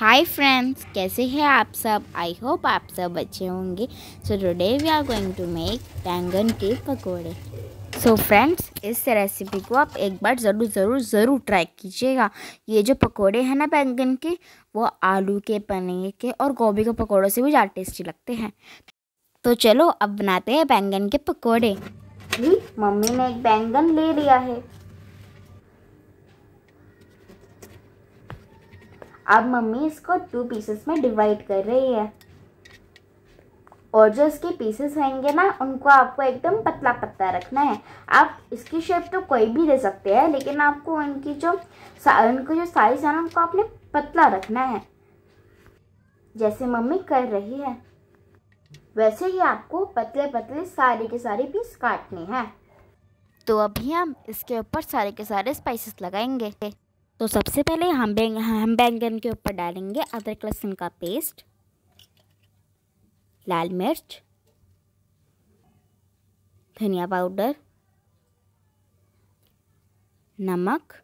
hi friends कैसे हैं आप सब आई होप आप सब अच्छे होंगे so today we are going to make बैंगन के पकोड़े सो फ्रेंड्स इस रेसिपी को आप एक बार ज़रूर ज़रूर ज़रूर ट्राई कीजिएगा ये जो पकोड़े हैं ना बैंगन के वो आलू के पनीर के और गोभी के पकोड़ों से भी ज़्यादा टेस्टी लगते हैं तो चलो अब बनाते हैं बैंगन के पकौड़े मम्मी ने एक बैंगन ले लिया है अब मम्मी इसको टू पीसेस में डिवाइड कर रही है और जो इसके पीसेस रहेंगे ना उनको आपको एकदम पतला पतला रखना है आप इसकी शेप तो कोई भी दे सकते हैं लेकिन आपको इनकी जो उनको जो साइज़ है ना उनको आपने पतला रखना है जैसे मम्मी कर रही है वैसे ही आपको पतले पतले सारे के सारे पीस काटने हैं तो अभी हम इसके ऊपर सारे के सारे स्पाइसेस लगाएंगे तो सबसे पहले हम बैंग हम बैंगन के ऊपर डालेंगे अदरक लहसुन का पेस्ट लाल मिर्च धनिया पाउडर नमक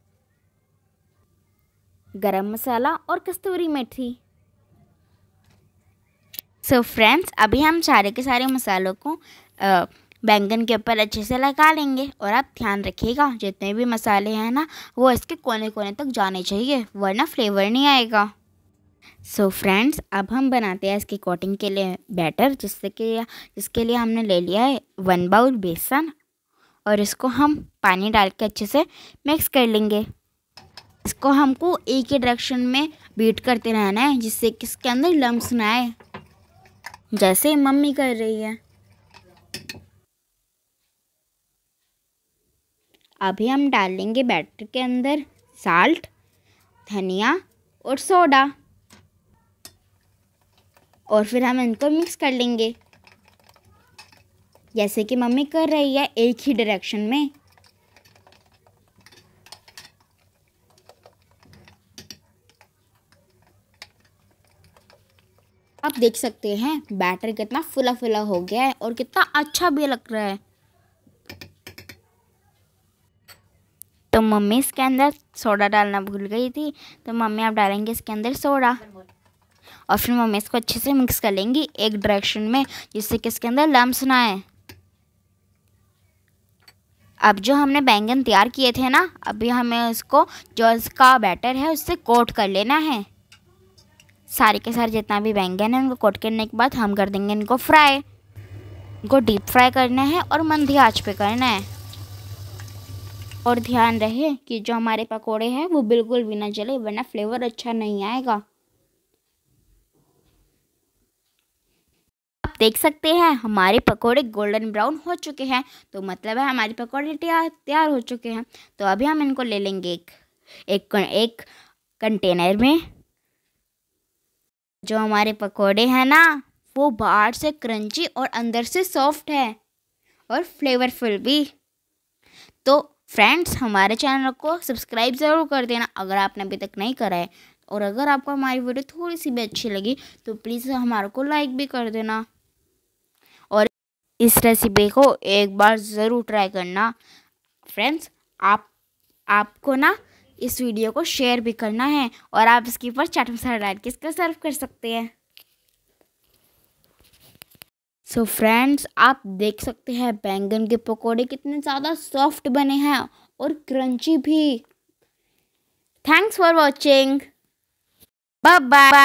गरम मसाला और कस्तूरी मेथी सो so फ्रेंड्स अभी हम सारे के सारे मसालों को आ, बैंगन के ऊपर अच्छे से लगा लेंगे और आप ध्यान रखिएगा जितने भी मसाले हैं ना वो इसके कोने कोने तक जाने चाहिए वरना फ्लेवर नहीं आएगा सो so फ्रेंड्स अब हम बनाते हैं इसकी कोटिंग के लिए बैटर जिससे कि जिसके लिए हमने ले लिया है वन बाउल बेसन और इसको हम पानी डाल के अच्छे से मिक्स कर लेंगे इसको हमको एक ही डायरेक्शन में बीट करते रहना है जिससे कि इसके अंदर लम्स ना आए जैसे मम्मी कर रही है अभी हम डालेंगे बैटर के अंदर साल्ट धनिया और सोडा और फिर हम इनको मिक्स कर लेंगे जैसे कि मम्मी कर रही है एक ही डायरेक्शन में आप देख सकते हैं बैटर कितना फुला फुला हो गया है और कितना अच्छा भी लग रहा है तो मम्मी इसके अंदर सोडा डालना भूल गई थी तो मम्मी आप डालेंगे इसके अंदर सोडा और फिर मम्मी इसको अच्छे से मिक्स कर लेंगी एक डायरेक्शन में जिससे कि इसके अंदर लम्स ना आए अब जो हमने बैंगन तैयार किए थे ना अभी हमें उसको जो इसका बैटर है उससे कोट कर लेना है सारे के सारे जितना भी बैंगन है उनको कोट करने के बाद हम कर देंगे इनको फ्राई इनको डीप फ्राई करना है और मंदी आँच पे करना है और ध्यान रहे कि जो हमारे पकोड़े हैं वो बिल्कुल भी ना जले वरना फ्लेवर अच्छा नहीं आएगा आप देख सकते हैं हमारे पकोड़े गोल्डन ब्राउन हो चुके हैं तो मतलब है हमारे पकोड़े तैयार हो चुके हैं तो अभी हम इनको ले लेंगे एक एक, एक कंटेनर में जो हमारे पकोड़े हैं ना वो बाहर से क्रंची और अंदर से सॉफ्ट है और फ्लेवरफुल भी तो फ्रेंड्स हमारे चैनल को सब्सक्राइब ज़रूर कर देना अगर आपने अभी तक नहीं करा है और अगर आपको हमारी वीडियो थोड़ी सी भी अच्छी लगी तो प्लीज़ हमारे को लाइक भी कर देना और इस रेसिपी को एक बार ज़रूर ट्राई करना फ्रेंड्स आप आपको ना इस वीडियो को शेयर भी करना है और आप इसके ऊपर चाट मसाला डाल के इसका सर्व कर सकते हैं सो so फ्रेंड्स आप देख सकते हैं बैंगन के पकोड़े कितने ज़्यादा सॉफ्ट बने हैं और क्रंची भी thanks for watching bye bye